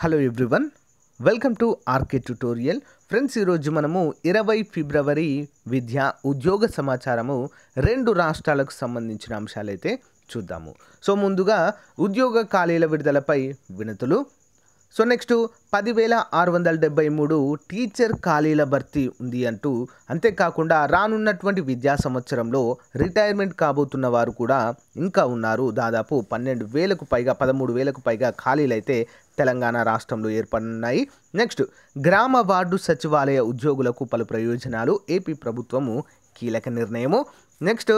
hello everyone welcome to RK tutorial friends ఈరోజు మనము ఇరవై ఫిబ్రవరి విద్య ఉద్యోగ సమాచారము రెండు రాష్ట్రాలకు సంబంధించిన అంశాలైతే చూద్దాము సో ముందుగా ఉద్యోగ ఖాళీల విడుదలపై వినతులు సో నెక్స్ట్ పదివేల ఆరు వందల డెబ్బై మూడు టీచర్ ఖాళీల భర్తీ ఉంది అంటూ అంతేకాకుండా రానున్నటువంటి విద్యా సంవత్సరంలో రిటైర్మెంట్ కాబోతున్న వారు కూడా ఇంకా ఉన్నారు దాదాపు పన్నెండు వేలకు పైగా పదమూడు వేలకు పైగా ఖాళీలైతే తెలంగాణ రాష్ట్రంలో ఏర్పడినాయి నెక్స్ట్ గ్రామ వార్డు సచివాలయ ఉద్యోగులకు పలు ప్రయోజనాలు ఏపీ ప్రభుత్వము కీలక నిర్ణయము నెక్స్ట్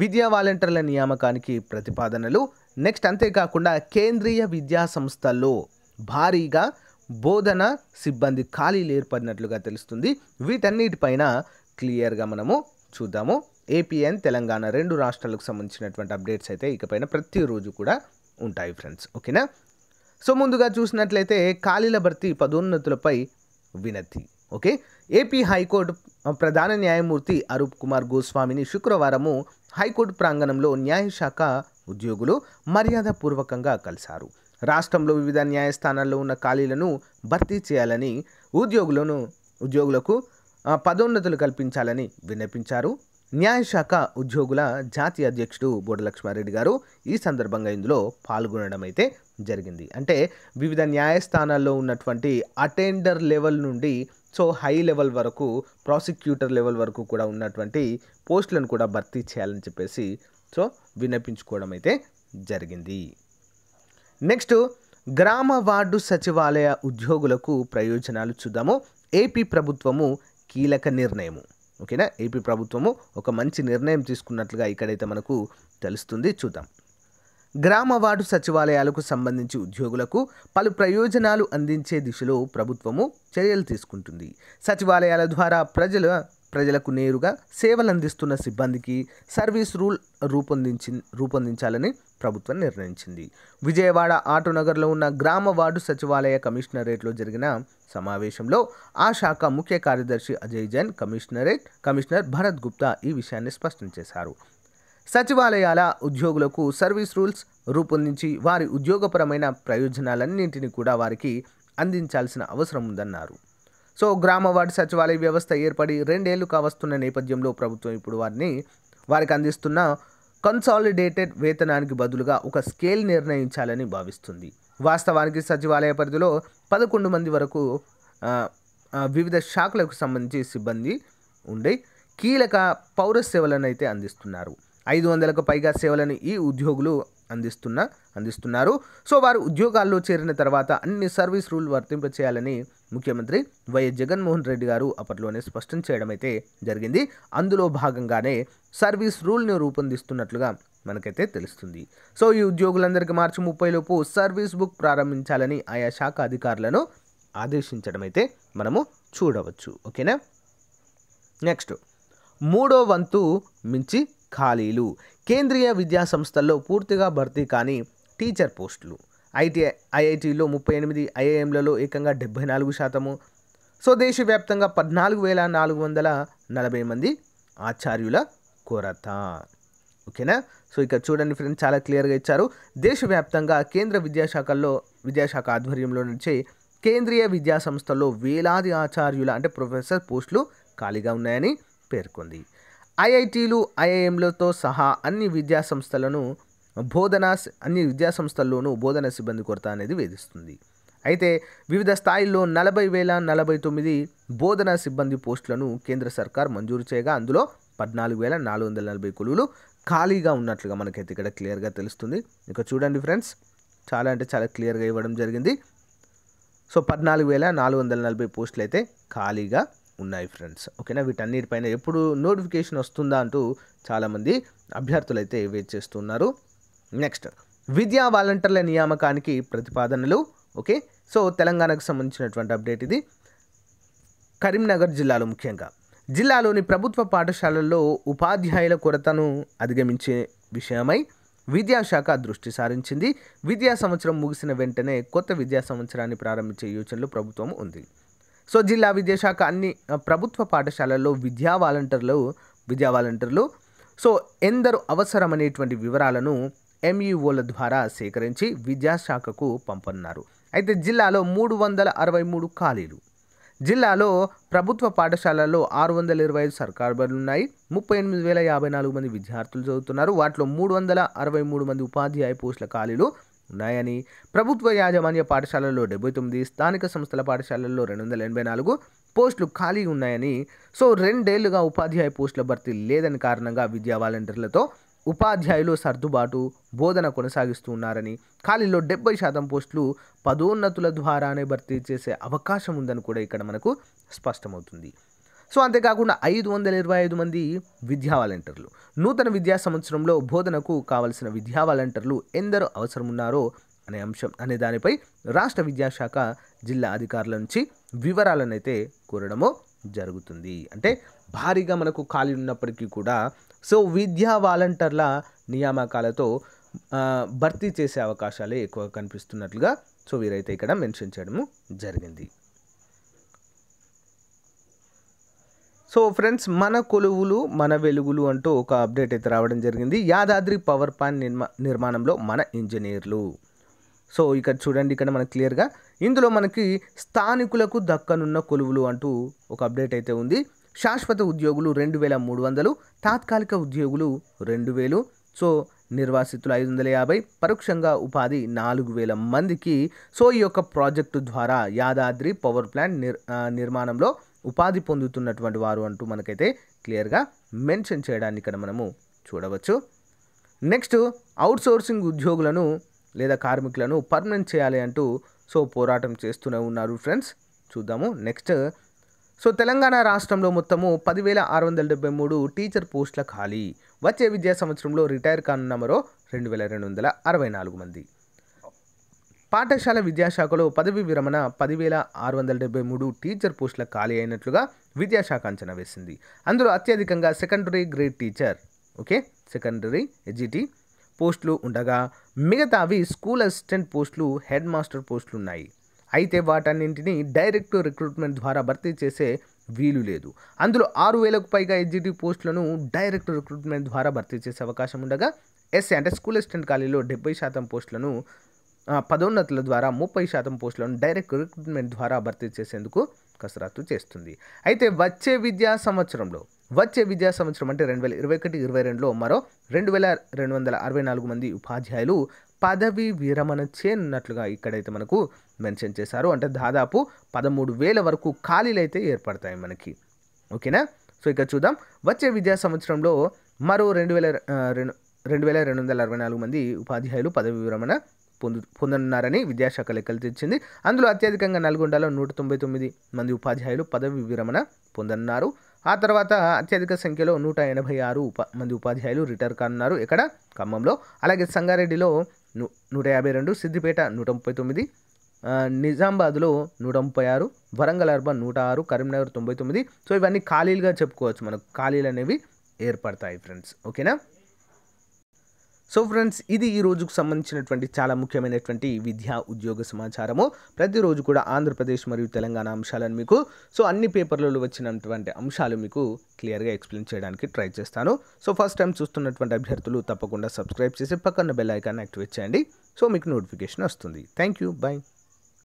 విద్యా వాలంటీర్ల నియామకానికి ప్రతిపాదనలు నెక్స్ట్ అంతేకాకుండా కేంద్రీయ విద్యా సంస్థల్లో భారీగా బోధన సిబ్బంది ఖాళీలు ఏర్పడినట్లుగా తెలుస్తుంది వీటన్నిటిపైన క్లియర్గా మనము చూద్దాము ఏపీఎన్ తెలంగాణ రెండు రాష్ట్రాలకు సంబంధించినటువంటి అప్డేట్స్ అయితే ఇకపైన ప్రతిరోజు కూడా ఉంటాయి ఫ్రెండ్స్ ఓకేనా సో ముందుగా చూసినట్లయితే ఖాళీల భర్తీ పదోన్నతులపై వినతి ఓకే ఏపీ హైకోర్టు ప్రధాన న్యాయమూర్తి అరూప్ కుమార్ గోస్వామిని శుక్రవారము హైకోర్టు ప్రాంగణంలో న్యాయశాఖ ఉద్యోగులు మర్యాదపూర్వకంగా కలిశారు రాష్ట్రంలో వివిధ న్యాయస్థానాల్లో ఉన్న ఖాళీలను భర్తీ చేయాలని ఉద్యోగులను ఉద్యోగులకు పదోన్నతులు కల్పించాలని విన్నపించారు న్యాయశాఖ ఉద్యోగుల జాతీయ అధ్యక్షుడు బోడలక్ష్మారెడ్డి గారు ఈ సందర్భంగా ఇందులో పాల్గొనడం అయితే జరిగింది అంటే వివిధ న్యాయస్థానాల్లో ఉన్నటువంటి అటెండర్ లెవెల్ నుండి సో హై లెవెల్ వరకు ప్రాసిక్యూటర్ లెవెల్ వరకు కూడా ఉన్నటువంటి పోస్టులను కూడా భర్తీ చేయాలని చెప్పేసి సో విన్నపించుకోవడం అయితే జరిగింది నెక్స్ట్ గ్రామ వార్డు సచివాలయ ఉద్యోగులకు ప్రయోజనాలు చూద్దాము ఏపీ ప్రభుత్వము కీలక నిర్ణయము ఓకేనా ఏపీ ప్రభుత్వము ఒక మంచి నిర్ణయం తీసుకున్నట్లుగా ఇక్కడైతే మనకు తెలుస్తుంది చూద్దాం గ్రామ వార్డు సచివాలయాలకు సంబంధించి ఉద్యోగులకు పలు ప్రయోజనాలు అందించే దిశలో ప్రభుత్వము చర్యలు తీసుకుంటుంది సచివాలయాల ద్వారా ప్రజల ప్రజలకు నేరుగా సేవలందిస్తున్న సిబ్బందికి సర్వీస్ రూల్ రూపొందించి రూపొందించాలని ప్రభుత్వం నిర్ణయించింది విజయవాడ ఆటోనగర్లో ఉన్న గ్రామ వార్డు సచివాలయ కమిషనరేట్లో జరిగిన సమావేశంలో ఆ శాఖ ముఖ్య కార్యదర్శి అజయ్ జైన్ కమిషనరేట్ కమిషనర్ భరత్ గుప్తా ఈ విషయాన్ని స్పష్టం చేశారు సచివాలయాల ఉద్యోగులకు సర్వీస్ రూల్స్ రూపొందించి వారి ఉద్యోగపరమైన ప్రయోజనాలన్నింటినీ కూడా వారికి అందించాల్సిన అవసరం ఉందన్నారు సో గ్రామ వార్డు సచివాలయ వ్యవస్థ ఏర్పడి రెండేళ్లు కావస్తున్న నేపథ్యంలో ప్రభుత్వం ఇప్పుడు వారిని వారికి అందిస్తున్న కన్సాలిడేటెడ్ వేతనానికి బదులుగా ఒక స్కేల్ నిర్ణయించాలని భావిస్తుంది వాస్తవానికి సచివాలయ పరిధిలో పదకొండు మంది వరకు వివిధ శాఖలకు సంబంధించి సిబ్బంది ఉండి కీలక పౌర సేవలను అయితే అందిస్తున్నారు ఐదు వందలకు పైగా సేవలను ఈ ఉద్యోగులు అందిస్తున్న అందిస్తున్నారు సో వారు ఉద్యోగాల్లో చేరిన తర్వాత అన్ని సర్వీస్ రూల్ వర్తింపచేయాలని ముఖ్యమంత్రి వైఎస్ జగన్మోహన్ రెడ్డి గారు అప్పట్లోనే స్పష్టం చేయడం అయితే జరిగింది అందులో భాగంగానే సర్వీస్ రూల్ను రూపొందిస్తున్నట్లుగా మనకైతే తెలుస్తుంది సో ఈ ఉద్యోగులందరికీ మార్చి ముప్పైలోపు సర్వీస్ బుక్ ప్రారంభించాలని ఆయా శాఖ అధికారులను ఆదేశించడం అయితే మనము చూడవచ్చు ఓకేనా నెక్స్ట్ మూడో వంతు మించి ఖాళీలు కేంద్రీయ విద్యా సంస్థల్లో పూర్తిగా భర్తీ కాని టీచర్ పోస్టులు ఐటీ ఐఐటీలో ముప్పై ఎనిమిది ఐఐఎంలలో ఏకంగా డెబ్బై నాలుగు శాతము సో దేశవ్యాప్తంగా పద్నాలుగు వేల నాలుగు వందల నలభై మంది ఆచార్యుల కొరత ఓకేనా సో ఇక్కడ చూడండి ఫ్రెండ్స్ చాలా క్లియర్గా ఇచ్చారు దేశవ్యాప్తంగా కేంద్ర విద్యాశాఖల్లో విద్యాశాఖ ఆధ్వర్యంలో నుంచి కేంద్రీయ విద్యా సంస్థల్లో వేలాది ఆచార్యుల అంటే ప్రొఫెసర్ పోస్టులు ఖాళీగా ఉన్నాయని పేర్కొంది ఐఐటీలు ఐఐఎంలతో సహా అన్ని విద్యాసంస్థలను బోధన అన్ని విద్యాసంస్థల్లోనూ బోధన సిబ్బంది కొరత అనేది వేధిస్తుంది అయితే వివిధ స్థాయిల్లో నలభై వేల నలభై తొమ్మిది బోధనా సిబ్బంది పోస్టులను కేంద్ర సర్కార్ మంజూరు చేయగా అందులో పద్నాలుగు వేల నాలుగు వందల నలభై కొలువులు ఖాళీగా ఉన్నట్లుగా మనకైతే ఇక్కడ క్లియర్గా తెలుస్తుంది ఇక చూడండి ఫ్రెండ్స్ చాలా అంటే చాలా క్లియర్గా ఇవ్వడం జరిగింది సో పద్నాలుగు వేల నాలుగు వందల నలభై పోస్టులు అయితే ఖాళీగా ఉన్నాయి ఫ్రెండ్స్ ఓకేనా వీటన్నిటిపైన ఎప్పుడు నోటిఫికేషన్ వస్తుందా అంటూ చాలామంది అభ్యర్థులు అయితే వెయిట్ చేస్తున్నారు నెక్స్ట్ విద్యా వాలంటీర్ల నియామకానికి ప్రతిపాదనలు ఓకే సో తెలంగాణకు సంబంధించినటువంటి అప్డేట్ ఇది కరీంనగర్ జిల్లాలో ముఖ్యంగా జిల్లాలోని ప్రభుత్వ పాఠశాలల్లో ఉపాధ్యాయుల కొరతను అధిగమించే విషయమై విద్యాశాఖ దృష్టి సారించింది విద్యా సంవత్సరం ముగిసిన వెంటనే కొత్త విద్యా సంవత్సరాన్ని ప్రారంభించే యోచనలో ప్రభుత్వం ఉంది సో జిల్లా విద్యాశాఖ అన్ని ప్రభుత్వ పాఠశాలల్లో విద్యా వాలంటీర్లు విద్యా వాలంటీర్లు సో ఎందరు అవసరమనేటువంటి వివరాలను ఎంఈఓల e ద్వారా సేకరించి విద్యాశాఖకు పంపనున్నారు అయితే జిల్లాలో మూడు వందల అరవై మూడు ఖాళీలు జిల్లాలో ప్రభుత్వ పాఠశాలల్లో ఆరు వందల ఇరవై ఐదు సర్కారు బడులు ఉన్నాయి ముప్పై ఎనిమిది వేల యాభై నాలుగు మంది విద్యార్థులు చదువుతున్నారు వాటిలో మూడు వందల అరవై మూడు మంది ఉపాధ్యాయ పోస్టుల ఖాళీలు ఉన్నాయని ప్రభుత్వ యాజమాన్య పాఠశాలల్లో డెబ్బై తొమ్మిది స్థానిక సంస్థల పాఠశాలల్లో రెండు వందల ఎనభై నాలుగు పోస్టులు ఖాళీ ఉన్నాయని సో రెండేళ్లుగా ఉపాధ్యాయ పోస్టుల భర్తీ లేదని కారణంగా విద్యా వాలంటీర్లతో ఉపాధ్యాయులు సర్దుబాటు బోధన కొనసాగిస్తున్నారని ఖాళీలో డెబ్బై శాతం పోస్టులు పదోన్నతుల ద్వారానే భర్తీ చేసే అవకాశం ఉందని కూడా ఇక్కడ మనకు స్పష్టమవుతుంది సో అంతేకాకుండా ఐదు వందల ఇరవై ఐదు మంది విద్యా వాలంటీర్లు నూతన విద్యా సంవత్సరంలో బోధనకు కావలసిన విద్యా వాలంటీర్లు ఎందరో అవసరం ఉన్నారో అనే అంశం అనే దానిపై రాష్ట్ర విద్యాశాఖ జిల్లా అధికారుల నుంచి వివరాలను అయితే కోరడము జరుగుతుంది అంటే భారీగా మనకు ఖాళీ ఉన్నప్పటికీ కూడా సో విద్యా వాలంటీర్ల నియామకాలతో భర్తీ చేసే అవకాశాలే ఎక్కువ కనిపిస్తున్నట్లుగా సో వీరైతే ఇక్కడ మెన్షన్ చేయడము జరిగింది సో ఫ్రెండ్స్ మన కొలువులు మన వెలుగులు అంటూ ఒక అప్డేట్ అయితే రావడం జరిగింది యాదాద్రి పవర్ ప్లాంట్ నిర్మా నిర్మాణంలో మన ఇంజనీర్లు సో ఇక్కడ చూడండి ఇక్కడ మనకు క్లియర్గా ఇందులో మనకి స్థానికులకు దక్కనున్న కొలువులు అంటూ ఒక అప్డేట్ అయితే ఉంది శాశ్వత ఉద్యోగులు రెండు వేల మూడు వందలు తాత్కాలిక ఉద్యోగులు రెండు వేలు సో నిర్వాసితులు ఐదు వందల యాభై పరోక్షంగా ఉపాధి నాలుగు వేల మందికి సో ఈ యొక్క ప్రాజెక్టు ద్వారా యాదాద్రి పవర్ ప్లాంట్ నిర్ నిర్మాణంలో ఉపాధి పొందుతున్నటువంటి వారు అంటూ మనకైతే క్లియర్గా మెన్షన్ చేయడాన్ని ఇక్కడ మనము చూడవచ్చు నెక్స్ట్ అవుట్సోర్సింగ్ ఉద్యోగులను లేదా కార్మికులను పర్మనెంట్ చేయాలి అంటూ సో పోరాటం చేస్తూనే ఉన్నారు ఫ్రెండ్స్ చూద్దాము నెక్స్ట్ సో తెలంగాణ రాష్ట్రంలో మొత్తము పదివేల ఆరు వందల డెబ్బై మూడు టీచర్ పోస్టుల ఖాళీ వచ్చే విద్యా సంవత్సరంలో రిటైర్ కానున్న మరో రెండు వేల రెండు వందల అరవై నాలుగు మంది పాఠశాల విద్యాశాఖలో పదవి విరమణ పదివేల ఆరు వందల డెబ్బై మూడు టీచర్ పోస్టుల ఖాళీ అయినట్లుగా విద్యాశాఖ అంచనా వేసింది అందులో అత్యధికంగా secondary grade teacher okay secondary ఎజిటి పోస్టులు ఉండగా మిగతావి స్కూల్ అసిస్టెంట్ పోస్టులు హెడ్ మాస్టర్ పోస్టులు ఉన్నాయి అయితే వాటన్నింటినీ డైరెక్ట్ రిక్రూట్మెంట్ ద్వారా భర్తీ చేసే వీలు లేదు అందులో ఆరు వేలకు పైగా ఎడ్జిటి పోస్టులను డైరెక్ట్ రిక్రూట్మెంట్ ద్వారా భర్తీ చేసే అవకాశం ఉండగా ఎస్ఏ అంటే స్కూల్ అసిస్టెంట్ ఖాళీలో డెబ్బై శాతం పోస్టులను పదోన్నతుల ద్వారా ముప్పై శాతం పోస్టులను డైరెక్ట్ రిక్రూట్మెంట్ ద్వారా భర్తీ చేసేందుకు కసరత్తు చేస్తుంది అయితే వచ్చే విద్యా సంవత్సరంలో వచ్చే విద్యా సంవత్సరం అంటే రెండు వేల ఇరవై ఒకటి ఇరవై రెండులో మరో రెండు వేల రెండు వందల అరవై నాలుగు మంది ఉపాధ్యాయులు పదవి విరమణ చేయనున్నట్లుగా ఇక్కడైతే మనకు మెన్షన్ చేశారు అంటే దాదాపు పదమూడు వేల వరకు ఖాళీలు అయితే ఏర్పడతాయి మనకి ఓకేనా సో ఇక చూద్దాం వచ్చే విద్యా సంవత్సరంలో మరో రెండు వేల రెండు రెండు వేల రెండు వందల అరవై నాలుగు మంది ఉపాధ్యాయులు పదవి విరమణ పొందు పొందనున్నారని విద్యాశాఖ లెక్కలు తెచ్చింది అందులో అత్యధికంగా నల్గొండలో నూట తొంభై తొమ్మిది మంది ఉపాధ్యాయులు పదవి విరమణ పొందనున్నారు ఆ తర్వాత అత్యధిక సంఖ్యలో నూట ఎనభై ఆరు ఉపా మంది ఉపాధ్యాయులు రిటైర్ కానున్నారు ఇక్కడ ఖమ్మంలో అలాగే సంగారెడ్డిలో నూ నూట యాభై రెండు సిద్దిపేట నూట ముప్పై తొమ్మిది నిజామాబాద్లో నూట ముప్పై ఆరు వరంగల్ అర్బన్ నూట ఆరు కరీంనగర్ తొంభై తొమ్మిది సో ఇవన్నీ ఖాళీలుగా చెప్పుకోవచ్చు మనకు ఖాళీలు అనేవి ఏర్పడతాయి ఫ్రెండ్స్ ఓకేనా సో ఫ్రెండ్స్ ఇది ఈ రోజుకు సంబంధించినటువంటి చాలా ముఖ్యమైనటువంటి విద్యా ఉద్యోగ సమాచారము ప్రతిరోజు కూడా ఆంధ్రప్రదేశ్ మరియు తెలంగాణ అంశాలను మీకు సో అన్ని పేపర్లలో వచ్చినటువంటి అంశాలు మీకు క్లియర్గా ఎక్స్ప్లెయిన్ చేయడానికి ట్రై చేస్తాను సో ఫస్ట్ టైం చూస్తున్నటువంటి అభ్యర్థులు తప్పకుండా సబ్స్క్రైబ్ చేసి పక్కన బెల్ ఐకాన్ యాక్టివేట్ చేయండి సో మీకు నోటిఫికేషన్ వస్తుంది థ్యాంక్ యూ బై